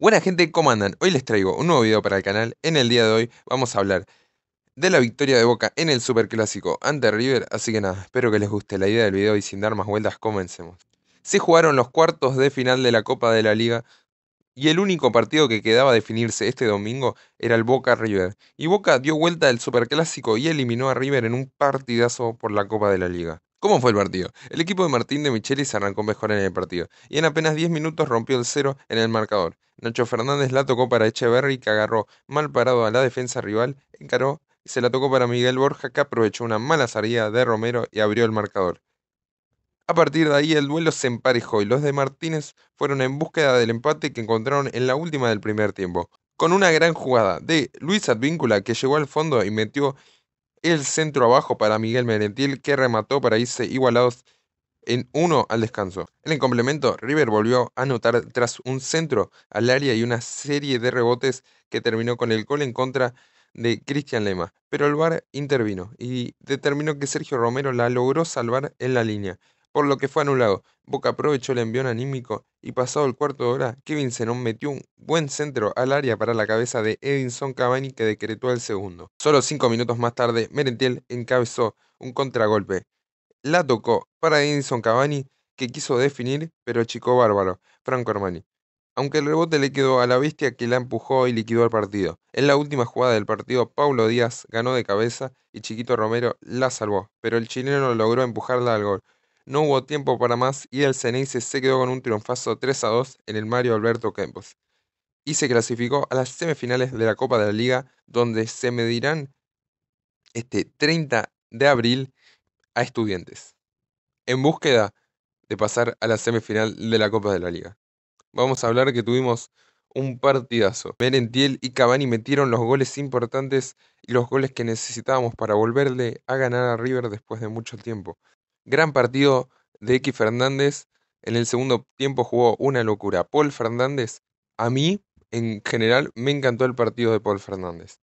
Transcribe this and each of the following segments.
Buena gente, ¿cómo andan? Hoy les traigo un nuevo video para el canal. En el día de hoy vamos a hablar de la victoria de Boca en el Superclásico ante River. Así que nada, espero que les guste la idea del video y sin dar más vueltas, comencemos. Se jugaron los cuartos de final de la Copa de la Liga y el único partido que quedaba definirse este domingo era el Boca River. Y Boca dio vuelta al Superclásico y eliminó a River en un partidazo por la Copa de la Liga. ¿Cómo fue el partido? El equipo de Martín de se arrancó mejor en el partido y en apenas 10 minutos rompió el cero en el marcador. Nacho Fernández la tocó para Echeverry que agarró mal parado a la defensa rival, encaró y se la tocó para Miguel Borja que aprovechó una mala salida de Romero y abrió el marcador. A partir de ahí el duelo se emparejó y los de Martínez fueron en búsqueda del empate que encontraron en la última del primer tiempo, con una gran jugada de Luis Advíncula que llegó al fondo y metió el centro abajo para Miguel Merentil, que remató para irse igualados en uno al descanso. En el complemento, River volvió a anotar tras un centro al área y una serie de rebotes que terminó con el gol en contra de Cristian Lema. Pero el VAR intervino y determinó que Sergio Romero la logró salvar en la línea por lo que fue anulado. Boca aprovechó el envión anímico y pasado el cuarto de hora, Kevin Zenón metió un buen centro al área para la cabeza de Edinson Cavani que decretó el segundo. Solo cinco minutos más tarde, Merentiel encabezó un contragolpe. La tocó para Edinson Cavani que quiso definir, pero chicó bárbaro, Franco Armani. Aunque el rebote le quedó a la bestia que la empujó y liquidó el partido. En la última jugada del partido, Paulo Díaz ganó de cabeza y Chiquito Romero la salvó, pero el chileno logró empujarla al gol. No hubo tiempo para más y el Ceneice se quedó con un triunfazo 3 a 2 en el Mario Alberto Campos. y se clasificó a las semifinales de la Copa de la Liga donde se medirán este 30 de abril a estudiantes en búsqueda de pasar a la semifinal de la Copa de la Liga. Vamos a hablar que tuvimos un partidazo. Merentiel y Cabani metieron los goles importantes y los goles que necesitábamos para volverle a ganar a River después de mucho tiempo. Gran partido de X Fernández. En el segundo tiempo jugó una locura. Paul Fernández, a mí, en general, me encantó el partido de Paul Fernández.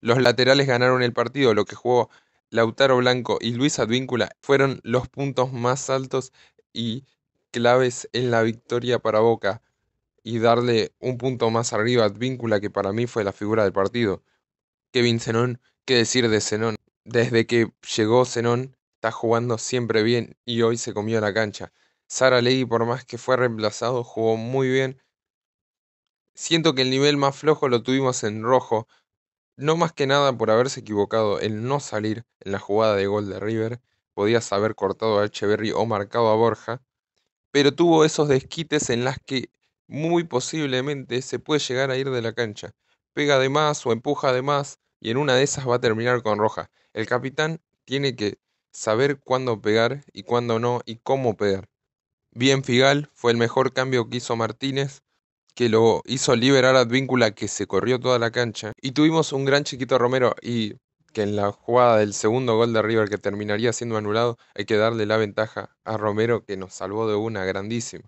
Los laterales ganaron el partido, lo que jugó Lautaro Blanco y Luis Advíncula fueron los puntos más altos y claves en la victoria para Boca y darle un punto más arriba a Advíncula que para mí fue la figura del partido. Kevin Zenón, qué decir de Zenón. Desde que llegó Zenón Está jugando siempre bien y hoy se comió la cancha. Sara lee por más que fue reemplazado, jugó muy bien. Siento que el nivel más flojo lo tuvimos en rojo, no más que nada por haberse equivocado el no salir en la jugada de gol de River. Podías haber cortado a Echeverry o marcado a Borja, pero tuvo esos desquites en las que muy posiblemente se puede llegar a ir de la cancha. Pega de más o empuja de más y en una de esas va a terminar con roja. El capitán tiene que saber cuándo pegar y cuándo no y cómo pegar. Bien Figal fue el mejor cambio que hizo Martínez, que lo hizo liberar a Advíncula que se corrió toda la cancha. Y tuvimos un gran chiquito Romero y que en la jugada del segundo gol de River que terminaría siendo anulado, hay que darle la ventaja a Romero que nos salvó de una grandísima.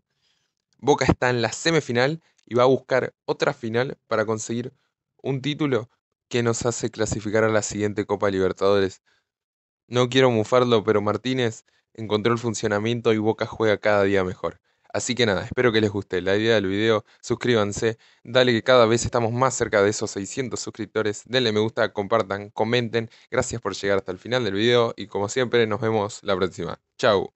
Boca está en la semifinal y va a buscar otra final para conseguir un título que nos hace clasificar a la siguiente Copa Libertadores no quiero mufarlo, pero Martínez encontró el funcionamiento y Boca juega cada día mejor. Así que nada, espero que les guste la idea del video, suscríbanse, dale que cada vez estamos más cerca de esos 600 suscriptores, denle me gusta, compartan, comenten, gracias por llegar hasta el final del video y como siempre nos vemos la próxima. Chau.